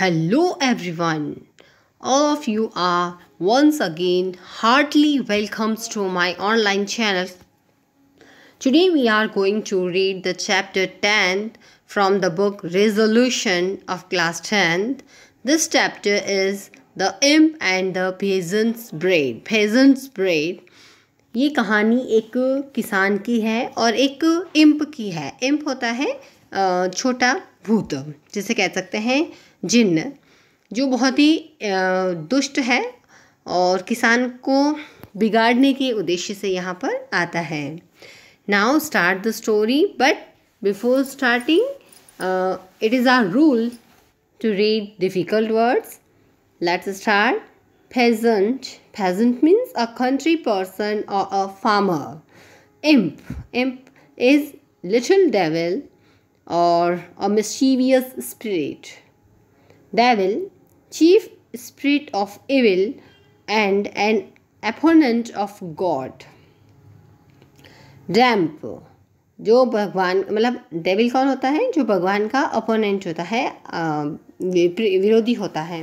Hello everyone all of you are once again heartily welcomes to my online channel today we are going to read the chapter tenth from the book resolution of class tenth this chapter is the imp and the peasant's bread peasant's bread ये कहानी एक किसान की है और एक imp की है इम्प होता है छोटा भूत जिसे कह सकते हैं जिन्न जो बहुत ही दुष्ट है और किसान को बिगाड़ने के उद्देश्य से यहाँ पर आता है now start the story but before starting it is our rule to read difficult words let's start peasant peasant means a country person और a farmer imp imp is little devil और a mischievous spirit devil, chief spirit of evil, and an opponent of God. Damp जो भगवान मतलब devil कौन होता है जो भगवान का अपोनेंट होता है विरोधी होता है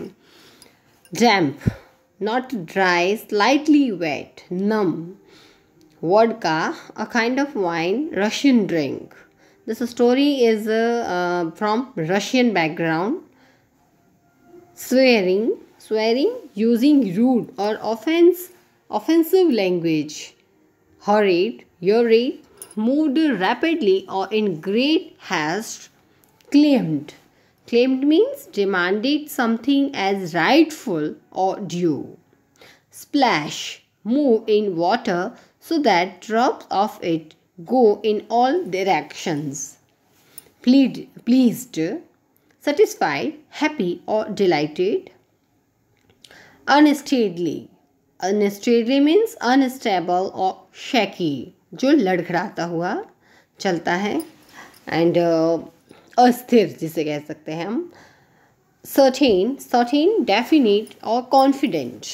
damp not dry slightly wet नम वर्ड का a kind of wine Russian drink this story is from Russian background swearing swearing using rude or offense offensive language hurried hurried moved rapidly or in great haste claimed claimed means demanded something as rightful or due splash move in water so that drops of it go in all directions plead pleased satisfied, happy, or delighted. Unsteadily. Unsteadily means unstable or shaky. जो लड़खड़ाता हुआ चलता है and uh, अस्थिर जिसे कह सकते हैं हम सर्टेन सर्टेन डेफिनेट और कॉन्फिडेंट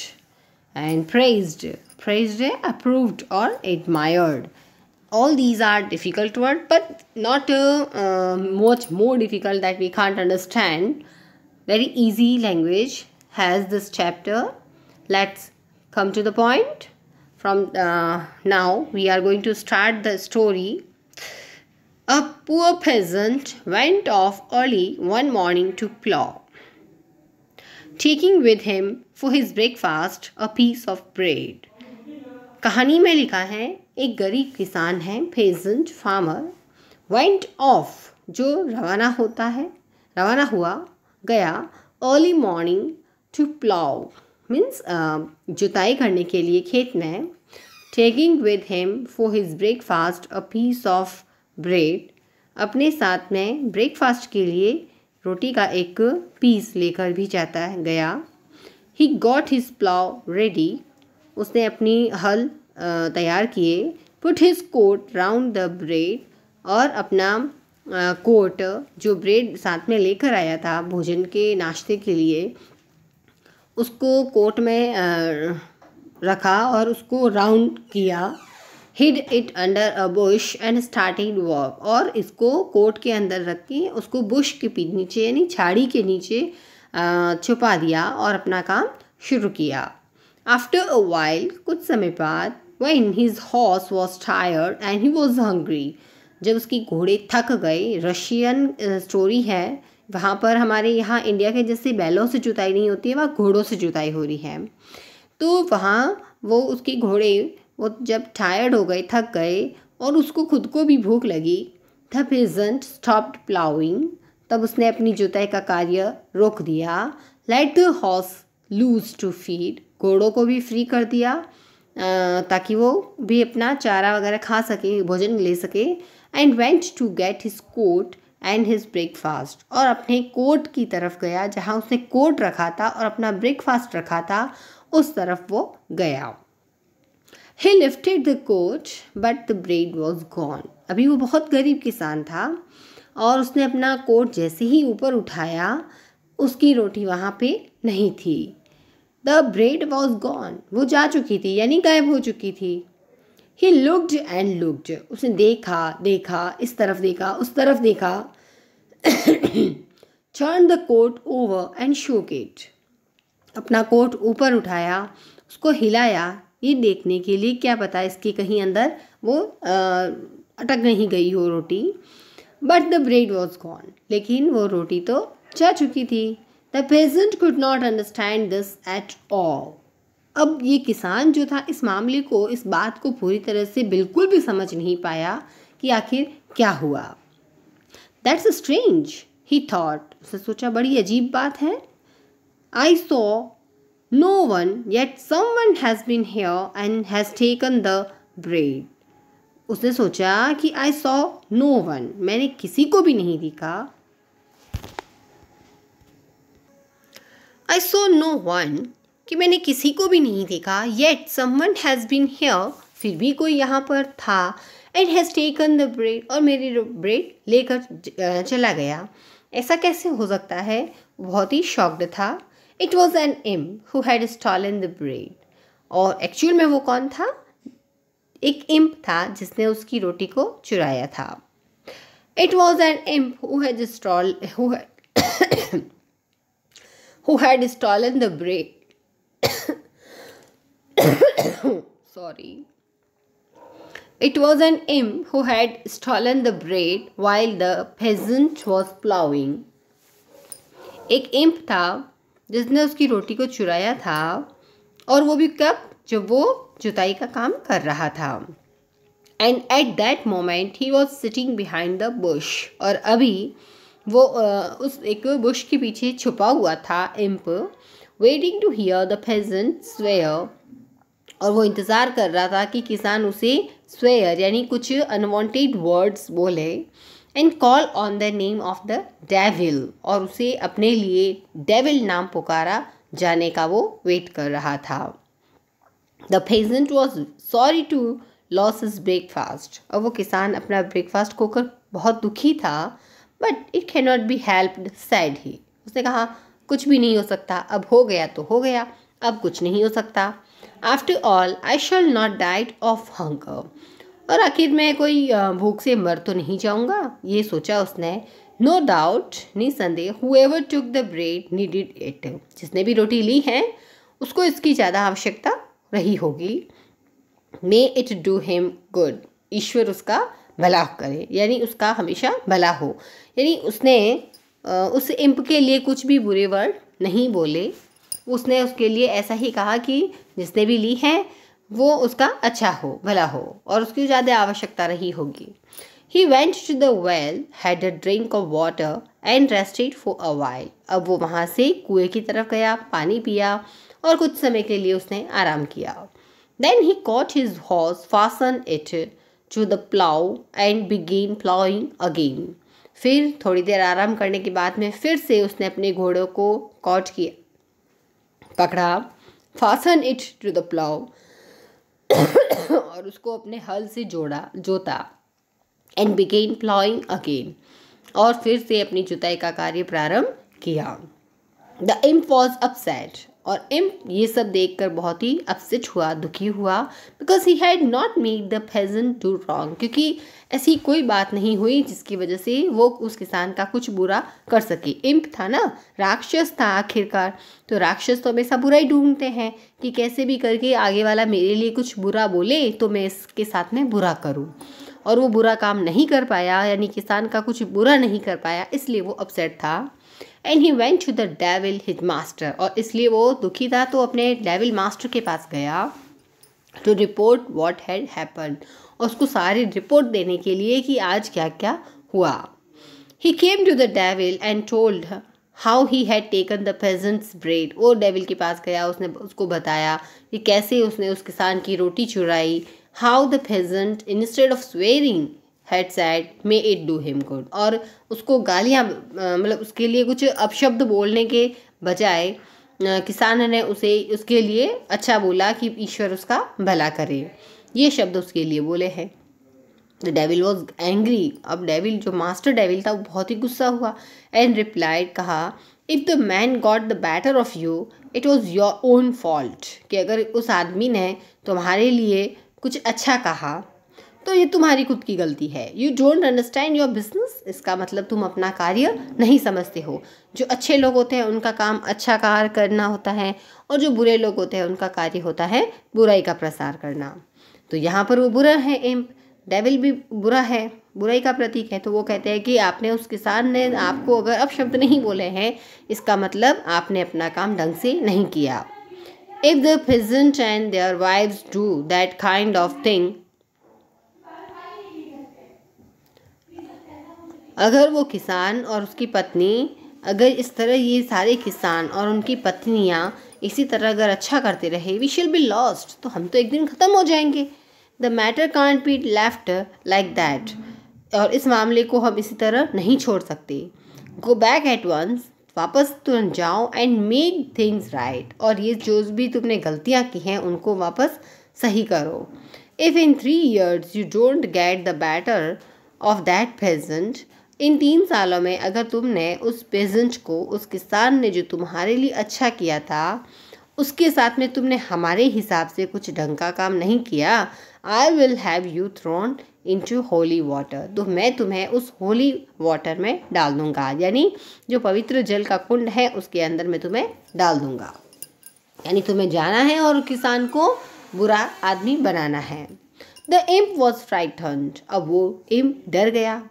एंड प्रेज्ड प्रेज्ड है अप्रूव्ड और admired all these are difficult words, but not uh, uh, much more difficult that we can't understand very easy language has this chapter let's come to the point from uh, now we are going to start the story a poor peasant went off early one morning to plough taking with him for his breakfast a piece of bread कहानी में लिखा है एक गरीब किसान है pheasant farmer went of जो रवाना होता है रवाना हुआ गया early morning to plough means जुताई करने के लिए खेत में taking with him for his breakfast a piece of bread अपने साथ में ब्रेकफास्ट के लिए रोटी का एक पीस लेकर भी जाता है गया ही गॉट हिज प्लाव रेडी उसने अपनी हल तैयार किए put his coat round the bread और अपना कोट जो ब्रेड साथ में लेकर आया था भोजन के नाश्ते के लिए उसको कोट में रखा और उसको राउंड किया hid it under a bush and starting walk और इसको कोट के अंदर रख के उसको बुश के नीचे यानी झाड़ी के नीचे छुपा दिया और अपना काम शुरू किया आफ्टर अ वाइल कुछ समय बाद when his horse was tired and he was hungry जब उसकी घोड़े थक गए रशियन स्टोरी है वहाँ पर हमारे यहाँ इंडिया के जैसे बैलों से जुताई नहीं होती है वहाँ घोड़ों से जुताई हो रही है तो वहाँ वो उसके घोड़े वो जब टायर्ड हो गए थक गए और उसको खुद को भी भूख लगी द पेजेंट स्टॉप्ड प्लाउइंग तब उसने अपनी जुताई का कार्य रोक दिया let the horse loose to feed घोड़ों को भी फ्री कर दिया ताकि वो भी अपना चारा वगैरह खा सके भोजन ले सके and went to get his coat and his breakfast और अपने कोट की तरफ गया जहाँ उसने कोट रखा था और अपना ब्रेकफास्ट रखा था उस तरफ वो गया he lifted the coat but the bread was gone अभी वो बहुत गरीब किसान था और उसने अपना कोट जैसे ही ऊपर उठाया उसकी रोटी वहाँ पे नहीं थी द ब्रेड वॉज गॉन वो जा चुकी थी यानी गायब हो चुकी थी ही लुकड एंड लुकड उसने देखा देखा इस तरफ देखा उस तरफ देखा turned the coat over and shook it अपना कोट ऊपर उठाया उसको हिलाया ये देखने के लिए क्या पता इसके कहीं अंदर वो आ, अटक नहीं गई हो रोटी but the bread was gone लेकिन वो रोटी तो जा चुकी थी the peasant could not understand this at all अब ये किसान जो था इस मामले को इस बात को पूरी तरह से बिल्कुल भी समझ नहीं पाया कि आखिर क्या हुआ दैट्स स्ट्रेंज ही थॉट उसने सोचा बड़ी अजीब बात है I saw no one yet someone has been here and has taken the bread उसने सोचा कि आई सॉ नो वन मैंने किसी को भी नहीं देखा आई सो नो वन कि मैंने किसी को भी नहीं देखा yet someone has been here फिर भी कोई यहाँ पर था and has taken the bread और मेरी ब्रेड लेकर चला गया ऐसा कैसे हो सकता है बहुत ही शॉक्ड था it was an imp who had in the bread और एक्चुअल में वो कौन था एक इम्प था जिसने उसकी रोटी को चुराया था it was an imp who stole who who had stolen the brick. Sorry. It was an imp who had stolen the bread while the peasant was ploughing. एक इम्प था जिसने उसकी रोटी को चुराया था और वो भी कब जब वो जुताई का काम कर रहा था and at that moment he was sitting behind the bush और अभी वो उस एक बुश के पीछे छुपा हुआ था imp waiting to hear the peasant swear और वो इंतज़ार कर रहा था कि किसान उसे स्वेयर यानी कुछ अनवांटेड वर्ड्स बोले and call on the name of the devil और उसे अपने लिए डेविल नाम पुकारा जाने का वो वेट कर रहा था the peasant was sorry to lose his breakfast और वो किसान अपना ब्रेकफास्ट खोकर बहुत दुखी था but it can not be helped said he उसने कहा कुछ भी नहीं हो सकता अब हो गया तो हो गया अब कुछ नहीं हो सकता after all I shall not die of हंग और आखिर मैं कोई भूख से मर तो नहीं जाऊँगा ये सोचा उसने नो डाउट नी whoever took the bread needed it जिसने भी रोटी ली है उसको इसकी ज़्यादा आवश्यकता रही होगी may it do him good ईश्वर उसका भला करे यानी उसका हमेशा भला हो यानी उसने उस इम्प के लिए कुछ भी बुरे वर्ड नहीं बोले उसने उसके लिए ऐसा ही कहा कि जिसने भी ली है वो उसका अच्छा हो भला हो और उसकी ज़्यादा आवश्यकता रही होगी he went to the well had a drink of water and rested for a while अब वो वहाँ से कुएँ की तरफ गया पानी पिया और कुछ समय के लिए उसने आराम किया then he caught his horse fasten it to the plough and began ploughing again फिर थोड़ी देर आराम करने के बाद में फिर से उसने अपने घोड़ों को कॉट किया पकड़ा fasten it to the plough और उसको अपने हल से जोड़ा जोता एंड बिगेन प्लाइंग अगेन और फिर से अपनी जुताई का कार्य प्रारंभ किया द इम्प वॉज अपसेट और इम्प ये सब देखकर बहुत ही अपसेट हुआ दुखी हुआ because he had not made the peasant to wrong क्योंकि ऐसी कोई बात नहीं हुई जिसकी वजह से वो उस किसान का कुछ बुरा कर सके इम्प था ना राक्षस था आखिरकार तो राक्षस तो हमेशा बुरा ही ढूंढते हैं कि कैसे भी करके आगे वाला मेरे लिए कुछ बुरा बोले तो मैं इसके साथ में बुरा करूँ और वो बुरा काम नहीं कर पाया यानी किसान का कुछ बुरा नहीं कर पाया इसलिए वो अपसेट था and he went to the devil his master और इसलिए वो दुखी था तो अपने डेविल मास्टर के पास गया to report what had happen और उसको सारी रिपोर्ट देने के लिए कि आज क्या क्या हुआ he came to the devil and told how he had taken the peasant's bread वो डेविल के पास गया उसने उसको बताया कि कैसे उसने उस किसान की रोटी चुराई how the peasant instead of swearing had said may it do him good और उसको गालियाँ मतलब उसके लिए कुछ अपशब्द बोलने के बजाय किसान ने उसे उसके लिए अच्छा बोला कि ईश्वर उसका भला करे ये शब्द उसके लिए बोले हैं द डेविल वॉज एंग्री अब डेविल जो मास्टर डेविल था वो बहुत ही गुस्सा हुआ एंड रिप्लाइड कहा if the man got the better of you it was your own fault कि अगर उस आदमी ने तुम्हारे लिए कुछ अच्छा कहा तो ये तुम्हारी खुद की गलती है you don't understand your business इसका मतलब तुम अपना कार्य नहीं समझते हो जो अच्छे लोग होते हैं उनका काम अच्छा कार्य करना होता है और जो बुरे लोग होते हैं उनका कार्य होता है बुराई का प्रसार करना तो यहाँ पर वो बुरा है एम डेविल भी बुरा है बुराई का प्रतीक है तो वो कहते हैं कि आपने उस किसान ने आपको अगर अब शब्द नहीं बोले हैं इसका मतलब आपने अपना काम ढंग से नहीं किया if the peasant and their wives do that kind of thing अगर वो किसान और उसकी पत्नी अगर इस तरह ये सारे किसान और उनकी पत्नियाँ इसी तरह अगर अच्छा करते रहे वी शिल बी लॉस्ट तो हम तो एक दिन ख़त्म हो जाएंगे the matter can't be left like that और इस मामले को हम इसी तरह नहीं छोड़ सकते गो बैक एट वंस वापस तुरंत जाओ एंड मेक थिंग्स राइट और ये जो भी तुमने गलतियाँ की हैं उनको वापस सही करो if in three years you don't get the better of that peasant इन तीन सालों में अगर तुमने उस पेजेंट को उस किसान ने जो तुम्हारे लिए अच्छा किया था उसके साथ में तुमने हमारे हिसाब से कुछ ढंग का काम नहीं किया I will have you thrown into holy water तो मैं तुम्हें उस होली वाटर में डाल दूँगा यानी जो पवित्र जल का कुंड है उसके अंदर मैं तुम्हें डाल दूँगा यानी तुम्हें जाना है और किसान को बुरा आदमी बनाना है द एम्प वॉज फ्राइटन्ड अब वो एम्प डर गया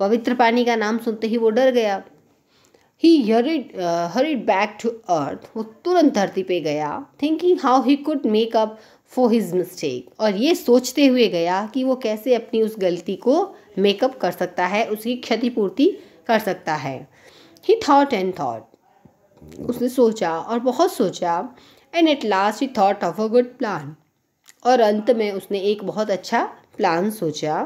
पवित्र पानी का नाम सुनते ही वो डर गया he hurried hurried back to earth वो तुरंत धरती पे गया thinking how he could make up for his mistake और ये सोचते हुए गया कि वो कैसे अपनी उस गलती को मेकअप कर सकता है उसकी क्षतिपूर्ति कर सकता है ही थाट एंड थाट उसने सोचा और बहुत सोचा and at last he thought of a good plan और अंत में उसने एक बहुत अच्छा प्लान सोचा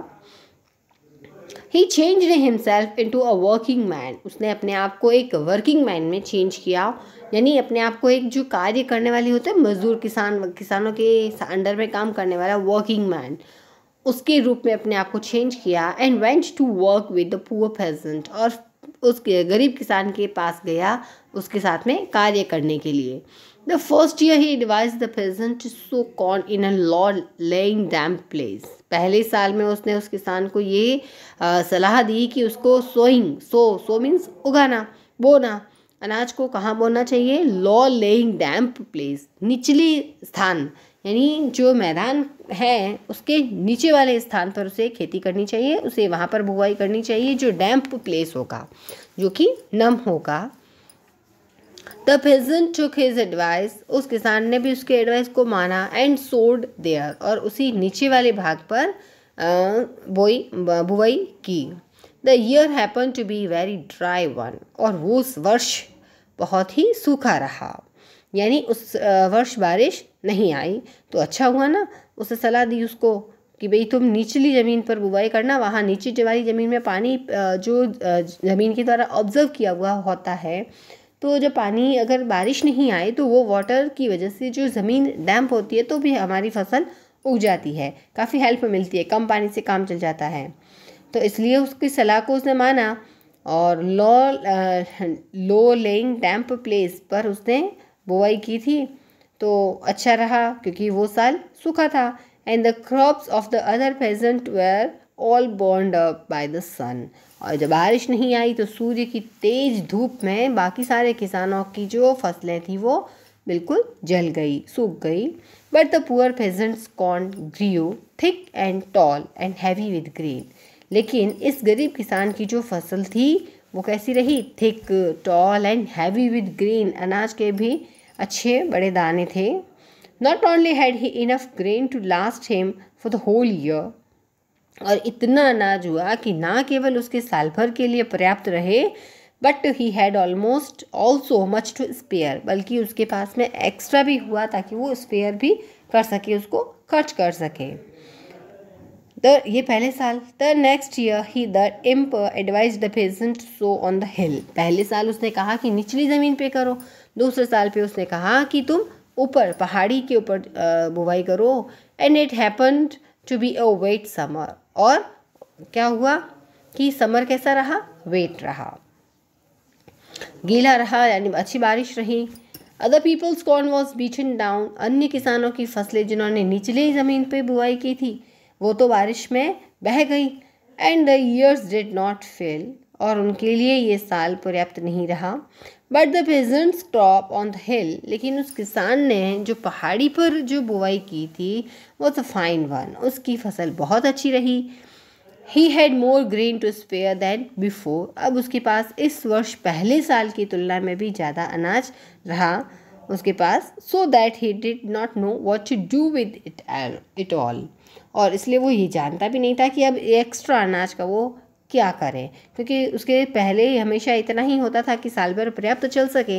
he change himself to a working man उसने अपने आप को एक वर्किंग मैन में चेंज किया यानी अपने आप को एक जो कार्य करने वाले होते हैं मजदूर किसान किसानों के अंडर में काम करने वाला वर्किंग मैन उसके रूप में अपने आप को चेंज किया and went to work with the poor peasant और उस गरीब किसान के पास गया उसके साथ में कार्य करने के लिए the first year he advise the peasant sow corn in a low lying damp place पहले साल में उसने उस किसान को ये सलाह दी कि उसको सोइंग सो सो मीन्स उगाना बोना अनाज को कहाँ बोना चाहिए लॉ लेइंग डैम्प प्लेस निचली स्थान यानी जो मैदान है उसके नीचे वाले स्थान पर उसे खेती करनी चाहिए उसे वहाँ पर बुआई करनी चाहिए जो डैम्प प्लेस होगा जो कि नम होगा the peasant took his advice उस किसान ने भी उसके एडवाइस को माना एंड सोड देयर और उसी नीचे वाले भाग पर बोई बुवाई की the year happen to be very dry one और वो उस वर्ष बहुत ही सूखा रहा यानी उस वर्ष बारिश नहीं आई तो अच्छा हुआ ना उसे सलाह दी उसको कि भाई तुम निचली ज़मीन पर बुवाई करना वहाँ नीचे वाली ज़मीन में पानी जो ज़मीन के द्वारा ऑब्जर्व किया हुआ होता है तो जब पानी अगर बारिश नहीं आए तो वो वाटर की वजह से जो ज़मीन डैम्प होती है तो भी हमारी फसल उग जाती है काफ़ी हेल्प मिलती है कम पानी से काम चल जाता है तो इसलिए उसकी सलाह को उसने माना और लो लो लेइंग डैम्प प्लेस पर उसने बुआई की थी तो अच्छा रहा क्योंकि वो साल सूखा था and the crops of the other peasant were all burnt up by the sun और जब बारिश नहीं आई तो सूर्य की तेज धूप में बाकी सारे किसानों की जो फसलें थी वो बिल्कुल जल गई सूख गई but the poor peasant's corn grew thick and tall and heavy with green लेकिन इस गरीब किसान की जो फसल थी वो कैसी रही thick tall and heavy with green अनाज के भी अच्छे बड़े दाने थे not only had he enough grain to last him for the whole year और इतना अनाज हुआ कि ना केवल उसके साल भर के लिए पर्याप्त रहे but he had almost also much to spare बल्कि उसके पास में एक्स्ट्रा भी हुआ ताकि वो स्पेयर भी कर सके उसको खर्च कर सके द ये पहले साल the next year he the imp advise the peasant sow on the hill पहले साल उसने कहा कि निचली ज़मीन पे करो दूसरे साल पे उसने कहा कि तुम ऊपर पहाड़ी के ऊपर बुवाई करो and it happened to be a wet summer और क्या हुआ कि समर कैसा रहा वेट रहा गीला रहा यानी अच्छी बारिश रही other people's corn was beaten down अन्य किसानों की फसलें जिन्होंने निचले ज़मीन पर बुआई की थी वो तो बारिश में बह गई and the years did not fail और उनके लिए ये साल पर्याप्त नहीं रहा but the peasant's stop on the hill लेकिन उस किसान ने जो पहाड़ी पर जो बुआई की थी वो तो फाइन वन उसकी फसल बहुत अच्छी रही he had more green to spare than before अब उसके पास इस वर्ष पहले साल की तुलना में भी ज़्यादा अनाज रहा उसके पास so that he did not know what to do with it it all और इसलिए वो ये जानता भी नहीं था कि अब एक्स्ट्रा अनाज का वो क्या करें क्योंकि उसके पहले हमेशा इतना ही होता था कि साल भर पर्याप्त तो चल सके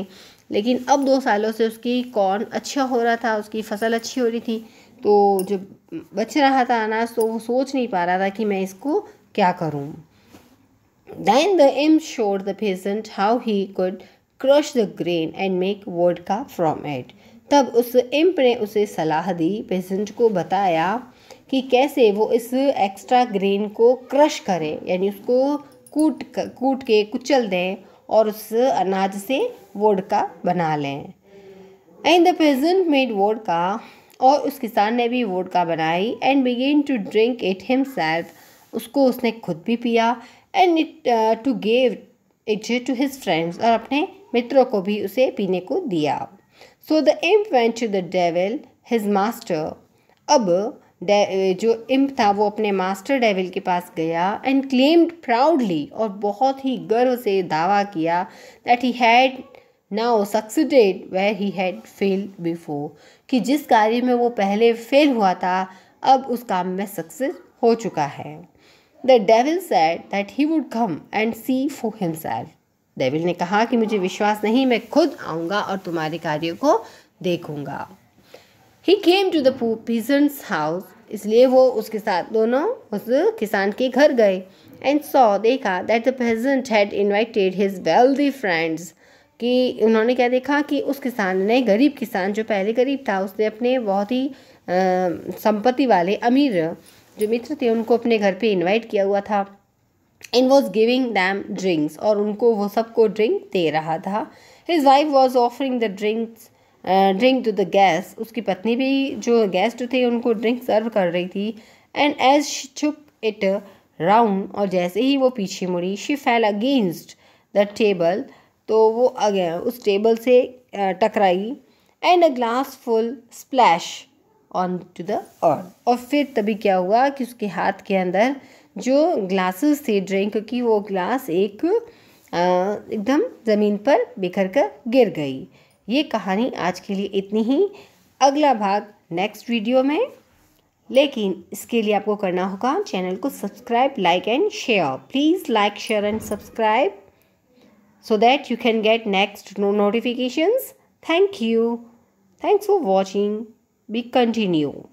लेकिन अब दो सालों से उसकी कॉर्न अच्छा हो रहा था उसकी फसल अच्छी हो रही थी तो जब बच रहा था अनाज तो वो सोच नहीं पा रहा था कि मैं इसको क्या करूँ the imp showed the peasant how he could crush the grain and make vodka from it तब उस एम्प ने उसे सलाह दी पेजेंट को बताया कि कैसे वो इस एक्स्ट्रा ग्रेन को क्रश करें यानी उसको कूट कर, कूट के कुचल दें और उस अनाज से वोडका बना लें and the peasant made vodka और उस किसान ने भी वोडका बनाई and began to drink it himself उसको उसने खुद भी पिया and it to gave it to his friends और अपने मित्रों को भी उसे पीने को दिया so the imp went to the devil his master अब जो इम्प था वो अपने मास्टर डेविल के पास गया एंड क्लेम्ड प्राउडली और बहुत ही गर्व से दावा किया that he had now succeeded where he had fail before कि जिस कार्य में वो पहले फेल हुआ था अब उस काम में सक्सेस हो चुका है the devil said that he would come and see for himself devil ने कहा कि मुझे विश्वास नहीं मैं खुद आऊँगा और तुम्हारे कार्यों को देखूँगा he came to the peasant's house इसलिए वो उसके साथ दोनों उस किसान के घर गए एंड सो देखा that the peasant had invited his wealthy friends कि उन्होंने क्या देखा कि उस किसान ने गरीब किसान जो पहले गरीब था उसने अपने बहुत ही संपत्ति वाले अमीर जो मित्र थे उनको अपने घर पे इनवाइट किया हुआ था and was giving them drinks और उनको वो सबको ड्रिंक दे रहा था his wife was offering the drinks drink to the guests उसकी पत्नी भी जो गेस्ट थे उनको ड्रिंक सर्व कर रही थी and as she took it round और जैसे ही वो पीछे मुड़ी शी फैल अगेंस्ट द टेबल तो वो उस टेबल से टकराई and a glass full splash on to the earth और फिर तभी क्या हुआ कि उसके हाथ के अंदर जो ग्लासेस थे ड्रिंक की वो ग्लास एक एकदम ज़मीन पर बिखर कर गिर गई ये कहानी आज के लिए इतनी ही अगला भाग नेक्स्ट वीडियो में लेकिन इसके लिए आपको करना होगा चैनल को subscribe like and share please like share and subscribe that you can get next no notifications thank you thanks for watching be continue